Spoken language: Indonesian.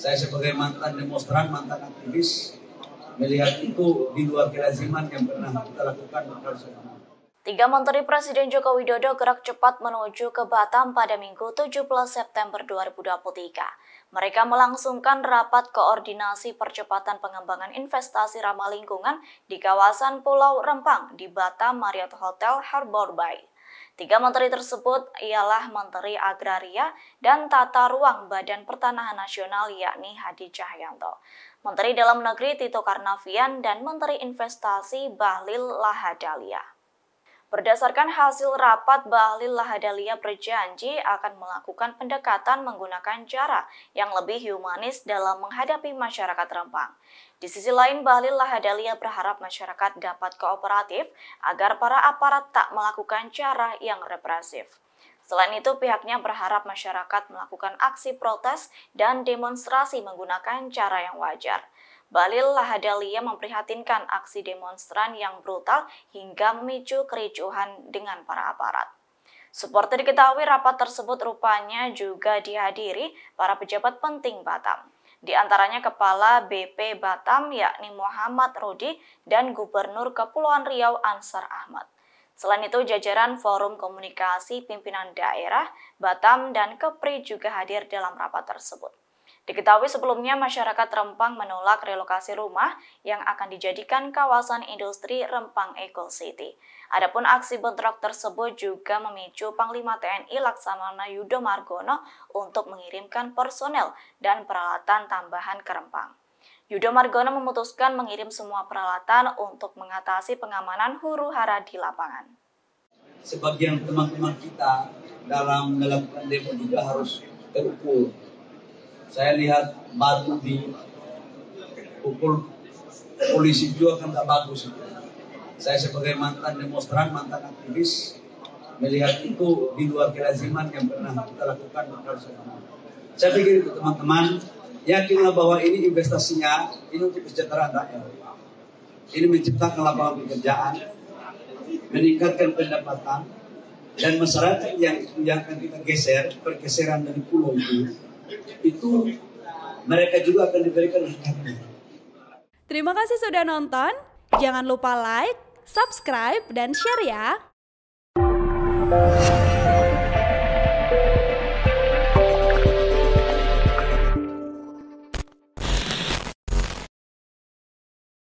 saya sebagai mantan demonstran, mantan aktivis, melihat itu di luar kelaziman yang pernah kita lakukan Tiga Menteri Presiden Joko Widodo gerak cepat menuju ke Batam pada Minggu 17 September 2023. Mereka melangsungkan rapat koordinasi percepatan pengembangan investasi ramah lingkungan di kawasan Pulau Rempang di Batam Marriott Hotel Harbour Bay. Tiga menteri tersebut ialah Menteri Agraria dan Tata Ruang Badan Pertanahan Nasional yakni Hadi Cahyanto, Menteri Dalam Negeri Tito Karnavian, dan Menteri Investasi Bahlil Lahadalia. Berdasarkan hasil rapat, Bahlil Lahadalia berjanji akan melakukan pendekatan menggunakan cara yang lebih humanis dalam menghadapi masyarakat Rempang. Di sisi lain, Bahlil Lahadalia berharap masyarakat dapat kooperatif agar para aparat tak melakukan cara yang represif. Selain itu, pihaknya berharap masyarakat melakukan aksi protes dan demonstrasi menggunakan cara yang wajar. Balil Lahadalia memprihatinkan aksi demonstran yang brutal hingga memicu kericuhan dengan para aparat. Seperti diketahui, rapat tersebut rupanya juga dihadiri para pejabat penting Batam. Di antaranya Kepala BP Batam yakni Muhammad Rudi dan Gubernur Kepulauan Riau Ansar Ahmad. Selain itu, jajaran Forum Komunikasi Pimpinan Daerah, Batam, dan Kepri juga hadir dalam rapat tersebut. Diketahui sebelumnya masyarakat Rempang menolak relokasi rumah yang akan dijadikan kawasan industri Rempang Eco City. Adapun aksi bentrok tersebut juga memicu Panglima TNI Laksamana Yudo Margono untuk mengirimkan personel dan peralatan tambahan ke Rempang. Yudo Margono memutuskan mengirim semua peralatan untuk mengatasi pengamanan huru-hara di lapangan. Sebagian teman-teman kita dalam melakukan demo juga harus terukur saya lihat batu di pukul polisi juga kan tak bagus. Saya sebagai mantan demonstran, mantan aktivis, melihat itu di luar kelaziman yang pernah kita lakukan Saya pikir itu teman-teman, yakinlah bahwa ini investasinya, ini untuk kesejahteraan rakyat. Ini menciptakan lapangan pekerjaan, meningkatkan pendapatan, dan masyarakat yang yang akan kita geser pergeseran dari pulau itu itu mereka juga akan diberikan haknya. Terima kasih sudah nonton. Jangan lupa like, subscribe, dan share ya.